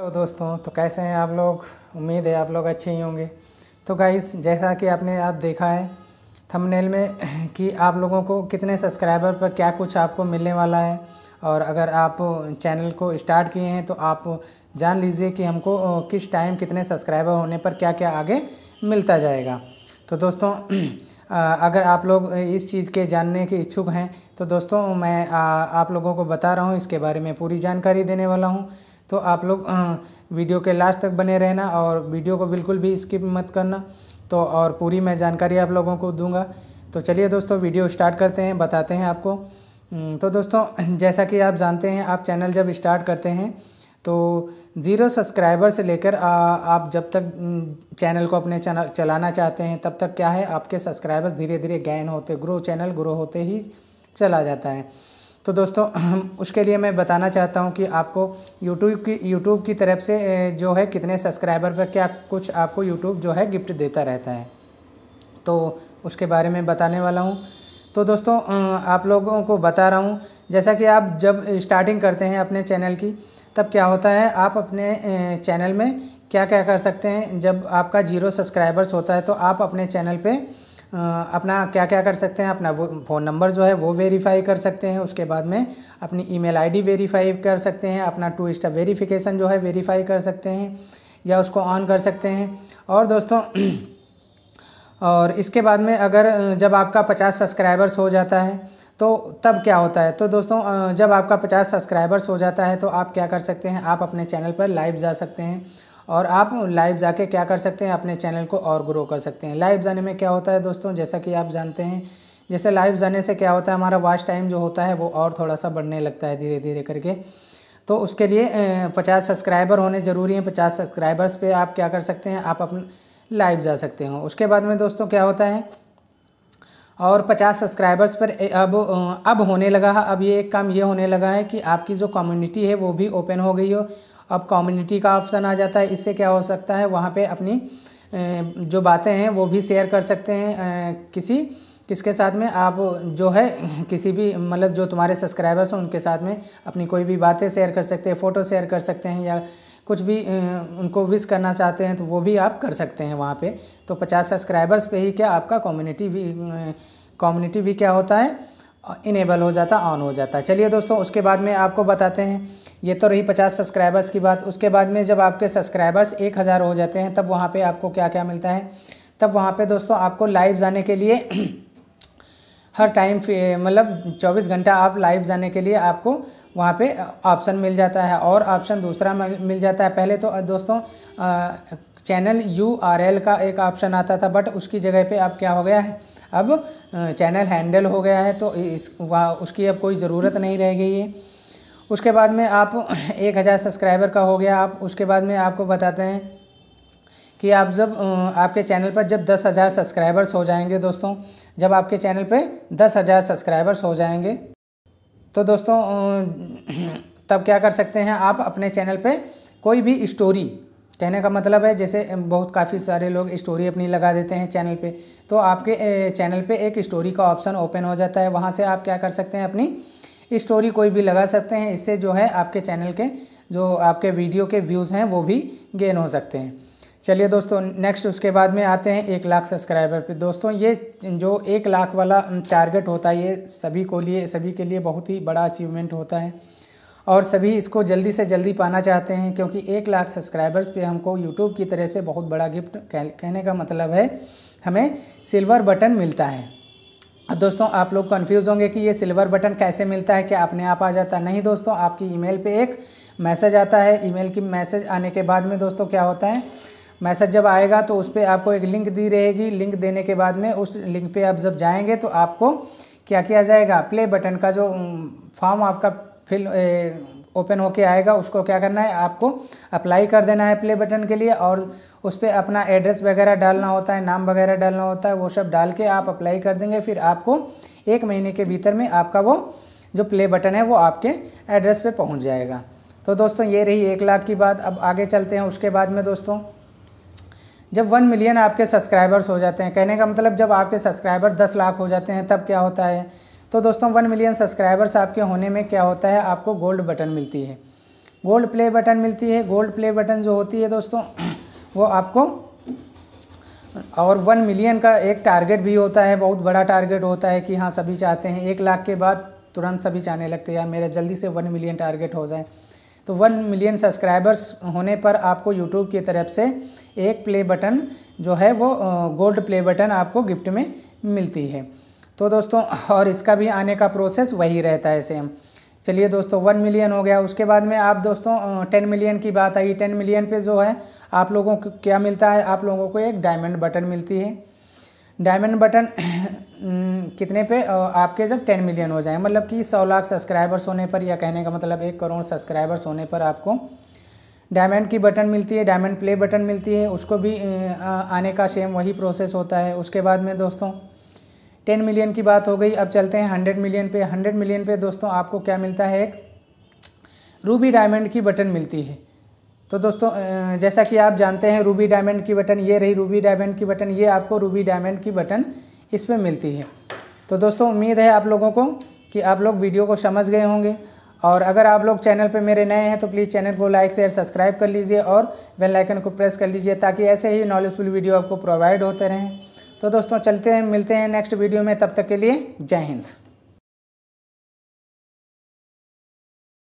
hello दोस्तों तो कैसे हैं आप लोग उम्मीद है आप लोग अच्छे ही होंगे तो गाइस जैसा कि आपने आज देखा है थंबनेल में कि आप लोगों को कितने सब्सक्राइबर पर क्या कुछ आपको मिलने वाला है और अगर आप चैनल को स्टार्ट किए हैं तो आप जान लीजिए कि हमको किस टाइम कितने सब्सक्राइबर होने पर क्या क्या आगे मिलता जाएगा तो दोस्तों अगर आप लोग इस चीज़ के जानने के इच्छुक हैं तो दोस्तों मैं आप लोगों को बता रहा हूँ इसके बारे में पूरी जानकारी देने वाला हूँ तो आप लोग वीडियो के लास्ट तक बने रहना और वीडियो को बिल्कुल भी स्किप मत करना तो और पूरी मैं जानकारी आप लोगों को दूंगा तो चलिए दोस्तों वीडियो स्टार्ट करते हैं बताते हैं आपको तो दोस्तों जैसा कि आप जानते हैं आप चैनल जब स्टार्ट करते हैं तो ज़ीरो सब्सक्राइबर से लेकर आप जब तक चैनल को अपने चैनल चलाना चाहते हैं तब तक क्या है आपके सब्सक्राइबर्स धीरे धीरे गैन होते ग्रो चैनल ग्रो होते ही चला जाता है तो दोस्तों उसके लिए मैं बताना चाहता हूँ कि आपको यूट्यूब की यूट्यूब की तरफ से जो है कितने सब्सक्राइबर पर क्या कुछ आपको यूट्यूब जो है गिफ्ट देता रहता है तो उसके बारे में बताने वाला हूँ तो दोस्तों आप लोगों को बता रहा हूँ जैसा कि आप जब स्टार्टिंग करते हैं अपने चैनल की तब क्या होता है आप अपने चैनल में क्या क्या कर सकते हैं जब आपका जीरो सब्सक्राइबर्स होता है तो आप अपने चैनल पर अपना क्या क्या कर सकते हैं अपना फ़ोन नंबर जो है वो वेरीफाई कर सकते हैं उसके बाद में अपनी ईमेल आईडी वेरीफाई कर सकते हैं अपना टू स्टेप वेरीफिकेशन जो है वेरीफाई कर सकते हैं या उसको ऑन कर सकते हैं और दोस्तों और इसके बाद में अगर जब आपका पचास सब्सक्राइबर्स हो जाता है तो तब क्या होता है तो दोस्तों जब आपका पचास सब्सक्राइबर्स हो जाता है तो आप क्या कर सकते हैं आप अपने चैनल पर लाइव जा सकते हैं और आप लाइव जाके क्या कर सकते हैं अपने चैनल को और ग्रो कर सकते हैं लाइव जाने में क्या होता है दोस्तों जैसा कि आप जानते हैं जैसे लाइव जाने से क्या होता है हमारा वॉच टाइम जो होता है वो और थोड़ा सा बढ़ने लगता है धीरे धीरे करके तो उसके लिए पचास सब्सक्राइबर होने ज़रूरी हैं पचास सब्सक्राइबर्स पर आप क्या कर सकते हैं आप अपने लाइव जा सकते हो उसके बाद में दोस्तों क्या होता है और 50 सब्सक्राइबर्स पर अब अब होने लगा है अब ये एक काम ये होने लगा है कि आपकी जो कम्युनिटी है वो भी ओपन हो गई हो अब कम्युनिटी का ऑप्शन आ जाता है इससे क्या हो सकता है वहाँ पे अपनी जो बातें हैं वो भी शेयर कर सकते हैं किसी किसके साथ में आप जो है किसी भी मतलब जो तुम्हारे सब्सक्राइबर्स हैं उनके साथ में अपनी कोई भी बातें शेयर कर सकते हैं फ़ोटो शेयर कर सकते हैं या कुछ भी उनको विश करना चाहते हैं तो वो भी आप कर सकते हैं वहाँ पे तो 50 सब्सक्राइबर्स पे ही क्या आपका कम्युनिटी भी कम्युनिटी भी क्या होता है इनेबल हो जाता ऑन हो जाता है चलिए दोस्तों उसके बाद में आपको बताते हैं ये तो रही पचास सब्सक्राइबर्स की बात उसके बाद में जब आपके सब्सक्राइबर्स एक हज़ार हो जाते हैं तब वहाँ पर आपको क्या क्या मिलता है तब वहाँ पर दोस्तों आपको लाइव जाने के लिए हर टाइम मतलब 24 घंटा आप लाइव जाने के लिए आपको वहाँ पे ऑप्शन मिल जाता है और ऑप्शन दूसरा मिल जाता है पहले तो दोस्तों चैनल यू आर एल का एक ऑप्शन आता था बट उसकी जगह पे अब क्या हो गया है अब चैनल हैंडल हो गया है तो इस वहाँ उसकी अब कोई ज़रूरत नहीं रह गई है उसके बाद में आप एक हज़ार सब्सक्राइबर का हो गया आप उसके बाद में आपको बताते हैं कि आप जब आपके चैनल पर जब दस हज़ार सब्सक्राइबर्स हो जाएंगे दोस्तों जब आपके चैनल पर दस हज़ार सब्सक्राइबर्स हो जाएंगे तो दोस्तों तब क्या कर सकते हैं आप अपने चैनल पर कोई भी स्टोरी कहने का मतलब है जैसे बहुत काफ़ी सारे लोग स्टोरी अपनी लगा देते हैं चैनल पे तो आपके चैनल पे एक स्टोरी का ऑप्शन ओपन हो जाता है वहाँ से आप क्या कर सकते हैं अपनी स्टोरी कोई भी लगा सकते हैं इससे जो है आपके चैनल के जो आपके वीडियो के व्यूज़ हैं वो भी गेन हो सकते हैं चलिए दोस्तों नेक्स्ट उसके बाद में आते हैं एक लाख सब्सक्राइबर पे दोस्तों ये जो एक लाख वाला टारगेट होता है ये सभी को लिए सभी के लिए बहुत ही बड़ा अचीवमेंट होता है और सभी इसको जल्दी से जल्दी पाना चाहते हैं क्योंकि एक लाख सब्सक्राइबर्स पे हमको यूट्यूब की तरह से बहुत बड़ा गिफ्ट कह, कहने का मतलब है हमें सिल्वर बटन मिलता है अब दोस्तों आप लोग कन्फ्यूज़ होंगे कि ये सिल्वर बटन कैसे मिलता है क्या अपने आप आ जाता है नहीं दोस्तों आपकी ईमेल पे एक मैसेज आता है ई की मैसेज आने के बाद में दोस्तों क्या होता है मैसेज जब आएगा तो उस पर आपको एक लिंक दी रहेगी लिंक देने के बाद में उस लिंक पे आप जब जाएंगे तो आपको क्या किया जाएगा प्ले बटन का जो फॉर्म आपका फिल ओपन होके आएगा उसको क्या करना है आपको अप्लाई कर देना है प्ले बटन के लिए और उस पर अपना एड्रेस वगैरह डालना होता है नाम वगैरह डालना होता है वो सब डाल के आप अप्लाई कर देंगे फिर आपको एक महीने के भीतर में आपका वो जो प्ले बटन है वो आपके एड्रेस पे पहुंच जाएगा तो दोस्तों ये रही एक लाख की बात अब आगे चलते हैं उसके बाद में दोस्तों जब वन मिलियन आपके सब्सक्राइबर्स हो जाते हैं कहने का मतलब जब आपके सब्सक्राइबर दस लाख हो जाते हैं तब क्या होता है तो दोस्तों वन मिलियन सब्सक्राइबर्स आपके होने में क्या होता है आपको गोल्ड बटन मिलती है गोल्ड प्ले बटन मिलती है गोल्ड प्ले बटन जो होती है दोस्तों वो आपको और वन मिलियन का एक टारगेट भी होता है बहुत बड़ा टारगेट होता है कि हाँ सभी चाहते हैं एक लाख के बाद तुरंत सभी चाहने लगते हैं यार मेरा जल्दी से वन मिलियन टारगेट हो जाए तो वन मिलियन सब्सक्राइबर्स होने पर आपको यूट्यूब की तरफ से एक प्ले बटन जो है वो गोल्ड प्ले बटन आपको गिफ्ट में मिलती है तो दोस्तों और इसका भी आने का प्रोसेस वही रहता है सेम चलिए दोस्तों वन मिलियन हो गया उसके बाद में आप दोस्तों टेन मिलियन की बात आई टेन मिलियन पे जो है आप लोगों को क्या मिलता है आप लोगों को एक डायमंड बटन मिलती है डायमंड बटन कितने पे आपके जब टेन मिलियन हो जाए मतलब कि सौ लाख सब्सक्राइबर्स होने पर या कहने का मतलब एक करोड़ सब्सक्राइबर्स होने पर आपको डायमंड की बटन मिलती है डायमंड प्ले बटन मिलती है उसको भी आने का सेम वही प्रोसेस होता है उसके बाद में दोस्तों टेन मिलियन की बात हो गई अब चलते हैं हंड्रेड मिलियन पे हंड्रेड मिलियन पे दोस्तों आपको क्या मिलता है एक रूबी डायमंड की बटन मिलती है तो दोस्तों जैसा कि आप जानते हैं रूबी डायमंड की बटन ये रही रूबी डायमंड की बटन ये आपको रूबी डायमंड की बटन इस पर मिलती है तो दोस्तों उम्मीद है आप लोगों को कि आप लोग वीडियो को समझ गए होंगे और अगर आप लोग चैनल पर मेरे नए हैं तो प्लीज़ चैनल को लाइक शेयर सब्सक्राइब कर लीजिए और बेल आइकन को प्रेस कर लीजिए ताकि ऐसे ही नॉलेजफुल वीडियो आपको प्रोवाइड होते रहें तो दोस्तों चलते हैं मिलते हैं नेक्स्ट वीडियो में तब तक के लिए जय हिंद